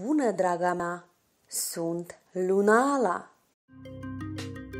bună, draga mea! Sunt Lunala!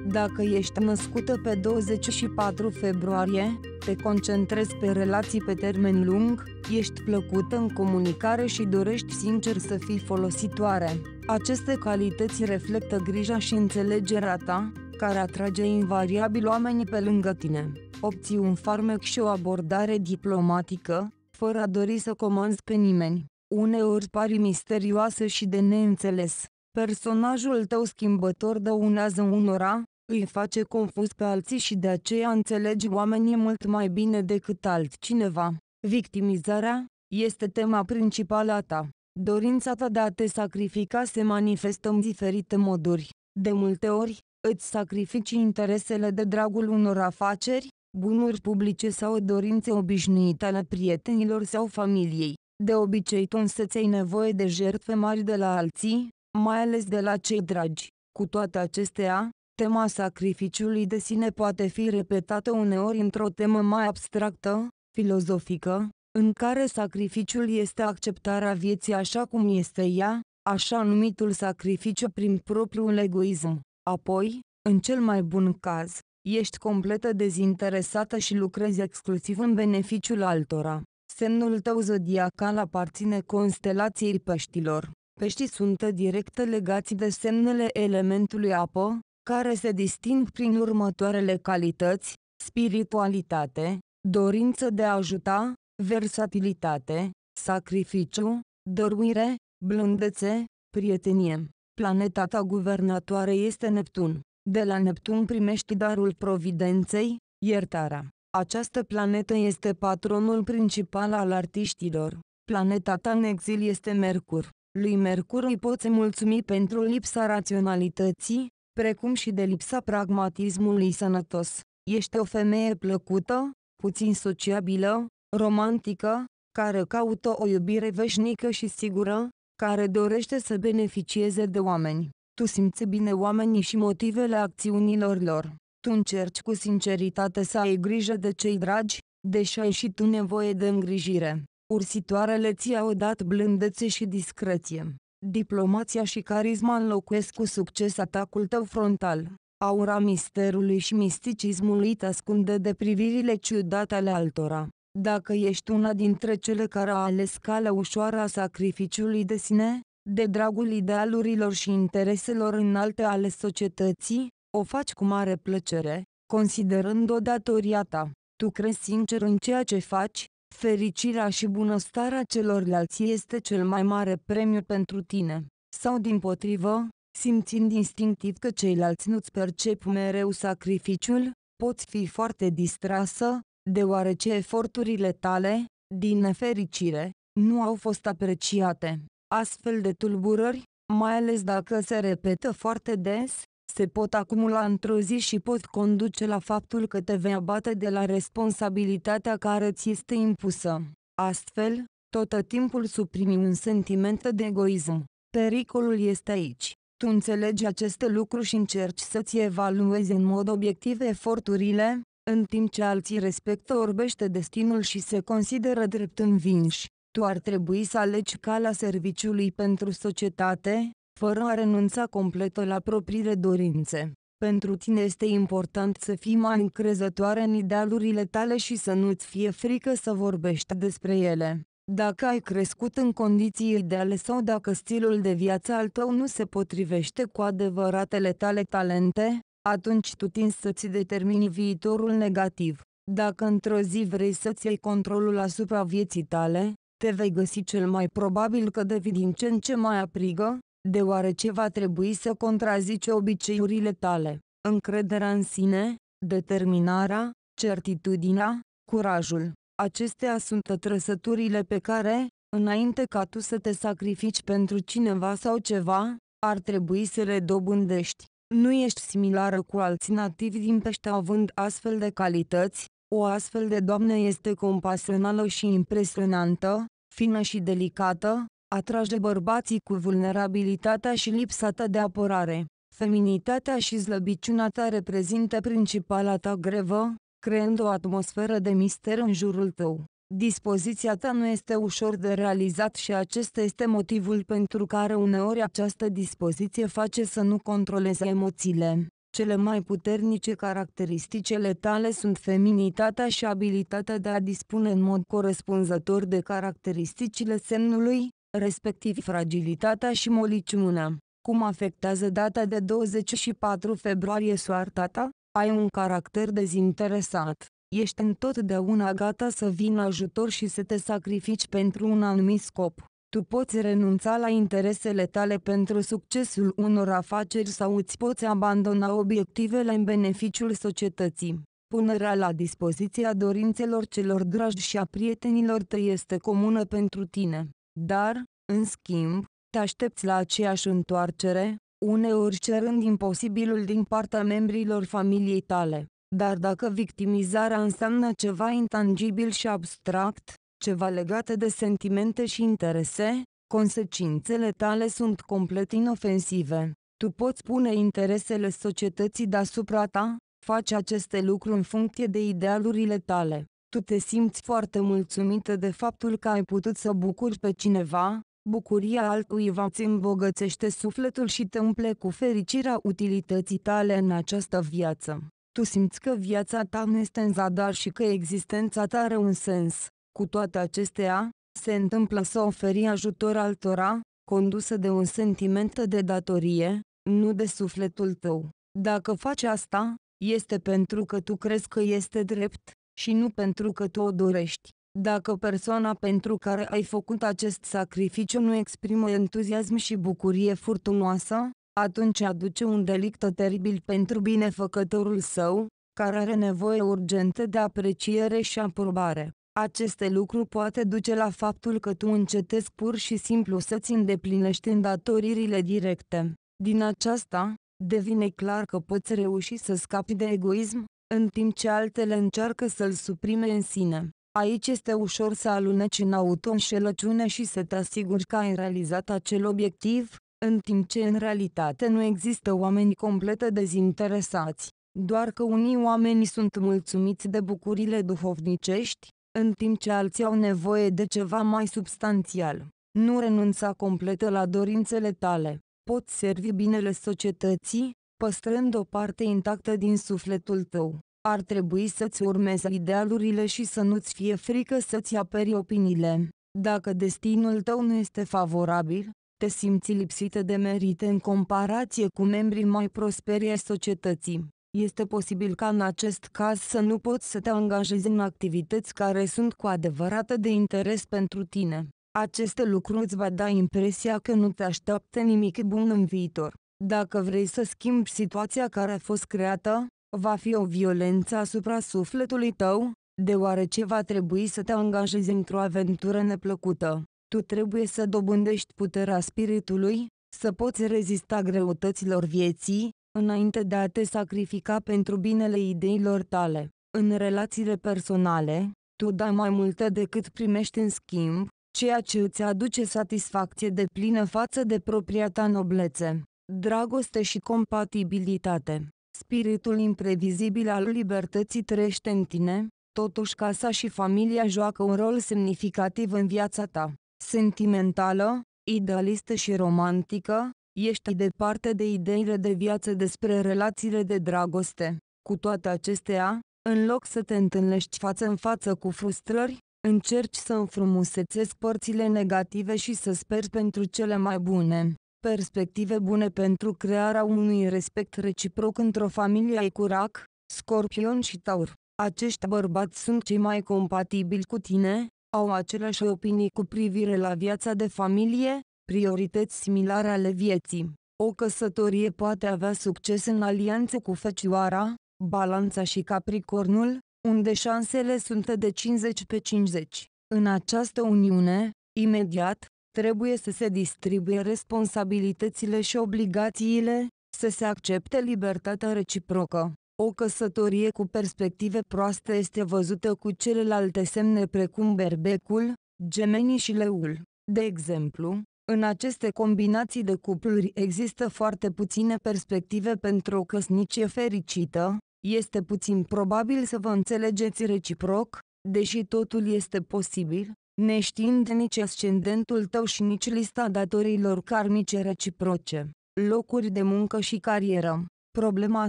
Dacă ești născută pe 24 februarie, te concentrezi pe relații pe termen lung, ești plăcută în comunicare și dorești sincer să fii folositoare. Aceste calități reflectă grija și înțelegerea ta, care atrage invariabil oamenii pe lângă tine. Obții un farmec și o abordare diplomatică, fără a dori să comanzi pe nimeni uneori pari misterioasă și de neînțeles. Personajul tău schimbător dăunează unora, îi face confuz pe alții și de aceea înțelegi oamenii mult mai bine decât altcineva. Victimizarea este tema principală a ta. Dorința ta de a te sacrifica se manifestă în diferite moduri. De multe ori, îți sacrifici interesele de dragul unor afaceri, bunuri publice sau dorințe obișnuite ale prietenilor sau familiei. De obicei tu însă ți-ai nevoie de jertfe mari de la alții, mai ales de la cei dragi. Cu toate acestea, tema sacrificiului de sine poate fi repetată uneori într-o temă mai abstractă, filozofică, în care sacrificiul este acceptarea vieții așa cum este ea, așa numitul sacrificiu prin propriul egoism. Apoi, în cel mai bun caz, ești completă dezinteresată și lucrezi exclusiv în beneficiul altora. Semnul tău zodiacal aparține constelației peștilor. Peștii sunt direct legați de semnele elementului apă, care se disting prin următoarele calități, spiritualitate, dorință de a ajuta, versatilitate, sacrificiu, dăruire, blândețe, prietenie. Planeta ta guvernatoare este Neptun. De la Neptun primești darul providenței, iertarea, această planetă este patronul principal al artiștilor. Planeta ta în exil este Mercur. Lui Mercur îi poți mulțumi pentru lipsa raționalității, precum și de lipsa pragmatismului sănătos. Ești o femeie plăcută, puțin sociabilă, romantică, care caută o iubire veșnică și sigură, care dorește să beneficieze de oameni. Tu simți bine oamenii și motivele acțiunilor lor. Tu încerci cu sinceritate să ai grijă de cei dragi, deși ai și tu nevoie de îngrijire. Ursitoarele ți-au dat blândețe și discreție. Diplomația și carisma înlocuiesc cu succes atacul tău frontal. Aura misterului și misticismului te ascunde de privirile ciudate ale altora. Dacă ești una dintre cele care a ales calea ușoară a sacrificiului de sine, de dragul idealurilor și intereselor înalte ale societății, o faci cu mare plăcere, considerând o datoria ta. Tu crezi sincer în ceea ce faci, fericirea și bunăstarea celorlalți este cel mai mare premiu pentru tine. Sau din potrivă, simțind instinctiv că ceilalți nu-ți percep mereu sacrificiul, poți fi foarte distrasă, deoarece eforturile tale, din nefericire, nu au fost apreciate. Astfel de tulburări, mai ales dacă se repetă foarte des, se pot acumula într-o zi și pot conduce la faptul că te vei abate de la responsabilitatea care ți este impusă. Astfel, tot timpul suprimi un sentiment de egoism. Pericolul este aici. Tu înțelegi aceste lucruri și încerci să-ți evaluezi în mod obiectiv eforturile, în timp ce alții respectă orbește destinul și se consideră drept învinși. Tu ar trebui să alegi calea serviciului pentru societate, fără a renunța complet la propriile dorințe. Pentru tine este important să fii mai încrezătoare în idealurile tale și să nu-ți fie frică să vorbești despre ele. Dacă ai crescut în condiții ideale sau dacă stilul de viață al tău nu se potrivește cu adevăratele tale talente, atunci tu tinzi să-ți determini viitorul negativ. Dacă într-o zi vrei să-ți iei controlul asupra vieții tale, te vei găsi cel mai probabil că devii din ce în ce mai aprigă, deoarece va trebui să contrazice obiceiurile tale, încrederea în sine, determinarea, certitudinea, curajul. Acestea sunt trăsăturile pe care, înainte ca tu să te sacrifici pentru cineva sau ceva, ar trebui să le dobândești. Nu ești similară cu alții nativi din pește având astfel de calități, o astfel de doamnă este compasională și impresionantă, fină și delicată, atrage bărbații cu vulnerabilitatea și lipsa ta de apărare. Feminitatea și slăbiciunea ta reprezintă principala ta grevă, creând o atmosferă de mister în jurul tău. Dispoziția ta nu este ușor de realizat și acesta este motivul pentru care uneori această dispoziție face să nu controleze emoțiile. Cele mai puternice caracteristicele tale sunt feminitatea și abilitatea de a dispune în mod corespunzător de caracteristicile semnului, respectiv fragilitatea și moliciunea. Cum afectează data de 24 februarie soarta ta? Ai un caracter dezinteresat. Ești întotdeauna gata să vin ajutor și să te sacrifici pentru un anumit scop. Tu poți renunța la interesele tale pentru succesul unor afaceri sau îți poți abandona obiectivele în beneficiul societății. Punerea la dispoziția dorințelor celor dragi și a prietenilor tăi este comună pentru tine dar, în schimb, te aștepți la aceeași întoarcere, uneori cerând imposibilul din partea membrilor familiei tale. Dar dacă victimizarea înseamnă ceva intangibil și abstract, ceva legat de sentimente și interese, consecințele tale sunt complet inofensive. Tu poți pune interesele societății deasupra ta, faci aceste lucruri în funcție de idealurile tale tu te simți foarte mulțumită de faptul că ai putut să bucuri pe cineva, bucuria altcuiva îți îmbogățește sufletul și te umple cu fericirea utilității tale în această viață. Tu simți că viața ta nu este în zadar și că existența ta are un sens. Cu toate acestea, se întâmplă să oferi ajutor altora, condusă de un sentiment de datorie, nu de sufletul tău. Dacă faci asta, este pentru că tu crezi că este drept, și nu pentru că tu o dorești. Dacă persoana pentru care ai făcut acest sacrificiu nu exprimă entuziasm și bucurie furtunoasă, atunci aduce un delict teribil pentru binefăcătorul său, care are nevoie urgentă de apreciere și aprobare. Aceste lucruri poate duce la faptul că tu încetezi pur și simplu să-ți îndeplinești îndatoririle directe. Din aceasta, devine clar că poți reuși să scapi de egoism, în timp ce altele încearcă să-l suprime în sine. Aici este ușor să aluneci în auto-înșelăciune și să te asiguri că ai realizat acel obiectiv, în timp ce în realitate nu există oameni complet dezinteresați, doar că unii oameni sunt mulțumiți de bucurile duhovnicești, în timp ce alții au nevoie de ceva mai substanțial. Nu renunța completă la dorințele tale. Pot servi binele societății, păstrând o parte intactă din sufletul tău. Ar trebui să-ți urmezi idealurile și să nu-ți fie frică să-ți aperi opiniile. Dacă destinul tău nu este favorabil, te simți lipsită de merite în comparație cu membrii mai prosperi ai societății. Este posibil ca în acest caz să nu poți să te angajezi în activități care sunt cu adevărat de interes pentru tine. Aceste lucruri îți va da impresia că nu te așteaptă nimic bun în viitor. Dacă vrei să schimbi situația care a fost creată, va fi o violență asupra sufletului tău, deoarece va trebui să te angajezi într-o aventură neplăcută. Tu trebuie să dobândești puterea spiritului, să poți rezista greutăților vieții, înainte de a te sacrifica pentru binele ideilor tale. În relațiile personale, tu dai mai multe decât primești în schimb, ceea ce îți aduce satisfacție de plină față de propria ta noblețe dragoste și compatibilitate. Spiritul imprevizibil al libertății trăiește în tine, totuși casa și familia joacă un rol semnificativ în viața ta. Sentimentală, idealistă și romantică, ești departe de ideile de viață despre relațiile de dragoste. Cu toate acestea, în loc să te întâlnești față în față cu frustrări, încerci să înfrumusețezi părțile negative și să speri pentru cele mai bune. Perspective bune pentru crearea unui respect reciproc într-o familie ai curac, scorpion și taur. Acești bărbați sunt cei mai compatibili cu tine, au aceleași opinii cu privire la viața de familie, priorități similare ale vieții. O căsătorie poate avea succes în alianță cu Fecioara, Balanța și Capricornul, unde șansele sunt de 50 pe 50. În această uniune, imediat, trebuie să se distribuie responsabilitățile și obligațiile, să se accepte libertatea reciprocă. O căsătorie cu perspective proaste este văzută cu celelalte semne precum berbecul, gemenii și leul. De exemplu, în aceste combinații de cupluri există foarte puține perspective pentru o căsnicie fericită, este puțin probabil să vă înțelegeți reciproc, deși totul este posibil, neștiind nici ascendentul tău și nici lista datorilor karmice reciproce, locuri de muncă și carieră. Problema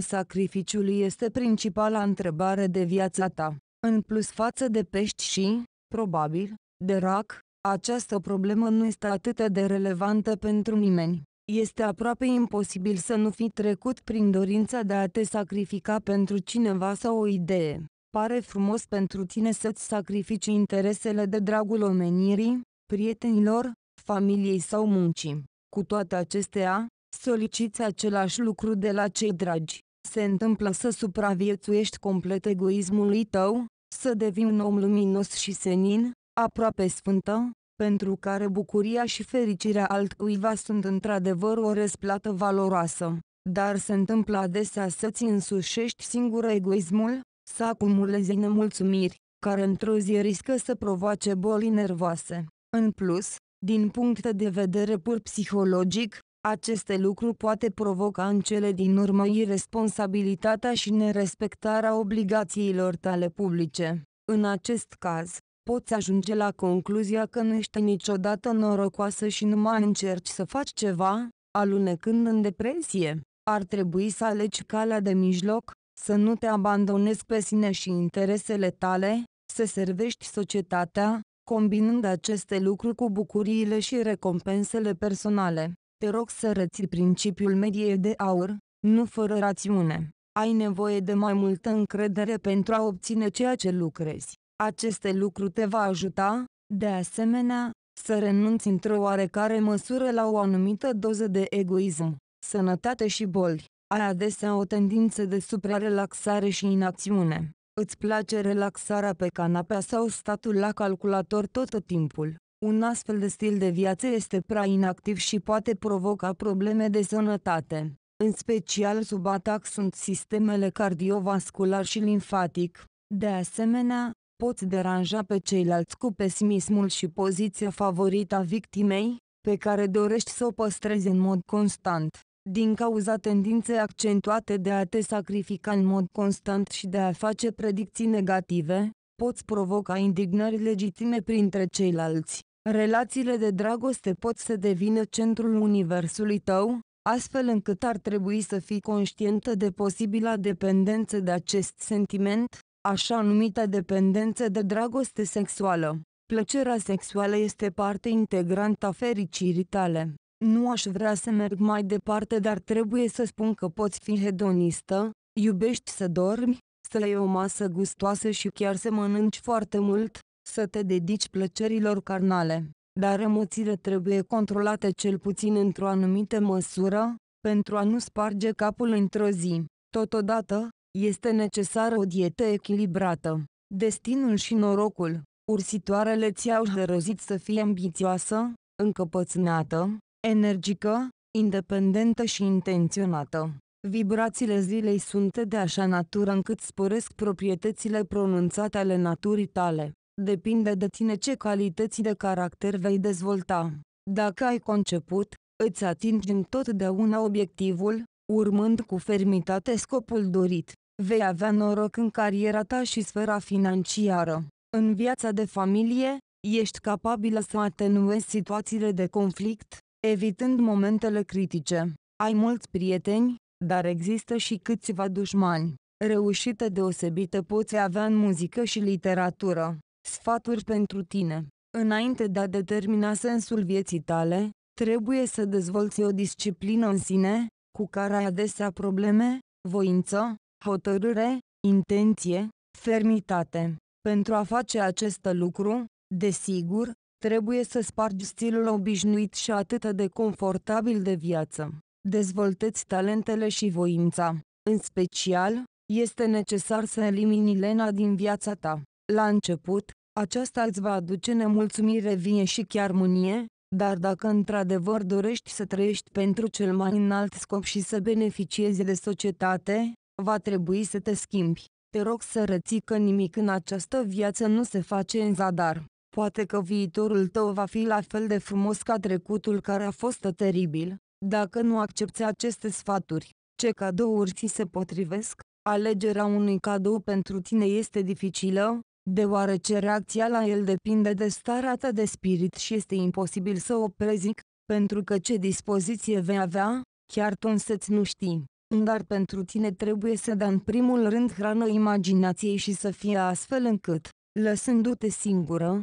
sacrificiului este principala întrebare de viața ta. În plus față de pești și, probabil, de rac, această problemă nu este atât de relevantă pentru nimeni. Este aproape imposibil să nu fi trecut prin dorința de a te sacrifica pentru cineva sau o idee pare frumos pentru tine să-ți sacrifici interesele de dragul omenirii, prietenilor, familiei sau muncii. Cu toate acestea, soliciți același lucru de la cei dragi. Se întâmplă să supraviețuiești complet egoismului tău, să devii un om luminos și senin, aproape sfântă, pentru care bucuria și fericirea altcuiva sunt într-adevăr o răsplată valoroasă. Dar se întâmplă adesea să-ți însușești singur egoismul, să acumuleze nemulțumiri, care într-o zi riscă să provoace boli nervoase. În plus, din punct de vedere pur psihologic, aceste lucruri poate provoca în cele din urmă irresponsabilitatea și nerespectarea obligațiilor tale publice. În acest caz, poți ajunge la concluzia că nu ești niciodată norocoasă și nu mai încerci să faci ceva, alunecând în depresie. Ar trebui să alegi calea de mijloc, să nu te abandonezi pe sine și interesele tale, să servești societatea, combinând aceste lucruri cu bucuriile și recompensele personale. Te rog să reții principiul mediei de aur, nu fără rațiune. Ai nevoie de mai multă încredere pentru a obține ceea ce lucrezi. Aceste lucruri te va ajuta, de asemenea, să renunți într-o oarecare măsură la o anumită doză de egoism, sănătate și boli. Ai adesea o tendință de suprarelaxare și inacțiune. Îți place relaxarea pe canapea sau statul la calculator tot timpul. Un astfel de stil de viață este prea inactiv și poate provoca probleme de sănătate. În special sub atac sunt sistemele cardiovascular și limfatic. De asemenea, poți deranja pe ceilalți cu pesimismul și poziția favorită a victimei, pe care dorești să o păstrezi în mod constant din cauza tendinței accentuate de a te sacrifica în mod constant și de a face predicții negative, poți provoca indignări legitime printre ceilalți. Relațiile de dragoste pot să devină centrul universului tău, astfel încât ar trebui să fii conștientă de posibila dependență de acest sentiment, așa numită dependență de dragoste sexuală. Plăcerea sexuală este parte integrantă a fericirii tale. Nu aș vrea să merg mai departe, dar trebuie să spun că poți fi hedonistă, iubești să dormi, să iei o masă gustoasă și chiar să mănânci foarte mult, să te dedici plăcerilor carnale. Dar emoțiile trebuie controlate cel puțin într-o anumită măsură, pentru a nu sparge capul într-o zi. Totodată, este necesară o dietă echilibrată. Destinul și norocul, ursitoarele ți-au hărăzit să fie ambițioasă, încăpățânată, energică, independentă și intenționată. Vibrațiile zilei sunt de așa natură încât sporesc proprietățile pronunțate ale naturii tale. Depinde de tine ce calități de caracter vei dezvolta. Dacă ai conceput, îți atingi întotdeauna obiectivul, urmând cu fermitate scopul dorit. Vei avea noroc în cariera ta și sfera financiară. În viața de familie, ești capabilă să atenuezi situațiile de conflict, evitând momentele critice. Ai mulți prieteni, dar există și câțiva dușmani. Reușite deosebite poți avea în muzică și literatură. Sfaturi pentru tine. Înainte de a determina sensul vieții tale, trebuie să dezvolți o disciplină în sine, cu care ai adesea probleme, voință, hotărâre, intenție, fermitate. Pentru a face acest lucru, desigur, trebuie să spargi stilul obișnuit și atât de confortabil de viață. dezvoltăți talentele și voința. În special, este necesar să elimini lena din viața ta. La început, aceasta îți va aduce nemulțumire vie și chiar mânie, dar dacă într-adevăr dorești să trăiești pentru cel mai înalt scop și să beneficiezi de societate, va trebui să te schimbi. Te rog să reții că nimic în această viață nu se face în zadar. Poate că viitorul tău va fi la fel de frumos ca trecutul care a fost teribil, dacă nu accepti aceste sfaturi. Ce cadouri ți se potrivesc? Alegerea unui cadou pentru tine este dificilă, deoarece reacția la el depinde de starea ta de spirit și este imposibil să o prezic, pentru că ce dispoziție vei avea, chiar tu însăți nu știi. Dar pentru tine trebuie să dea în primul rând hrană imaginației și să fie astfel încât, lăsându-te singură,